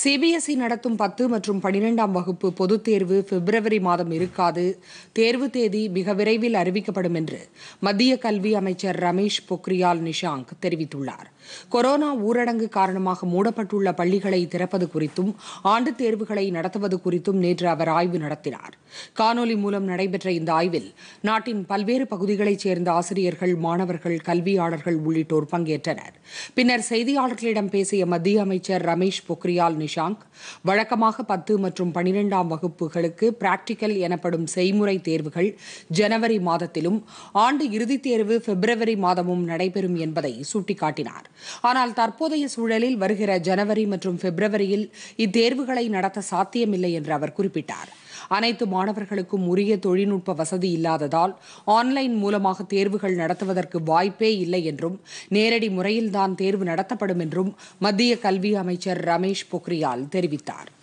CBSE e நடத்தும் பத்து மற்றும் பனிரெண்டாம் வகுப்பு பொதுத் தேர்வு பிப்ரவரி மாதம் இருக்காது தேர்வு தேதி மிக விரைவில் அறிவிக்கப்படும் என்று மத்திய கல்வி அமைச்சர் ரமேஷ் பொக்ரியால் நிஷாங்க் தெரிவித்துள்ளார் கொரோனா ஊரடங்கு காரணமாக மூடப்பட்டுள்ள பள்ளிகளை திறப்பது குறித்தும் ஆண்டு தேர்வுகளை நடத்துவது குறித்தும் நேற்று அவர் ஆய்வு நடத்தினார் காணொலி மூலம் நடைபெற்ற இந்த ஆய்வில் நாட்டின் பல்வேறு பகுதிகளைச் சேர்ந்த ஆசிரியர்கள் மாணவர்கள் கல்வியாளர்கள் உள்ளிட்டோர் பங்கேற்றனர் பின்னர் செய்தியாளர்களிடம் பேசிய மத்திய அமைச்சர் ரமேஷ் பொக்ரியால் நிஷாங்க் வழக்கமாக பத்து மற்றும் பனிரெண்டாம் வகுப்புகளுக்கு பிராக்டிக்கல் எனப்படும் செய்முறை தேர்வுகள் ஜனவரி மாதத்திலும் ஆண்டு இறுதித் தேர்வு பிப்ரவரி மாதமும் நடைபெறும் என்பதை சுட்டிக்காட்டினார் ஆனால் தற்போதைய சூழலில் வருகிற ஜனவரி மற்றும் பிப்ரவரியில் இத்தேர்வுகளை நடத்த சாத்தியமில்லை என்று அவர் குறிப்பிட்டார் அனைத்து மாணவர்களுக்கும் உரிய தொழில்நுட்ப வசதி இல்லாததால் ஆன்லைன் மூலமாக தேர்வுகள் நடத்துவதற்கு வாய்ப்பே இல்லை என்றும் நேரடி முறையில்தான் தேர்வு நடத்தப்படும் என்றும் மத்திய கல்வி அமைச்சர் ரமேஷ் பொக்ரியால் தெரிவித்தார்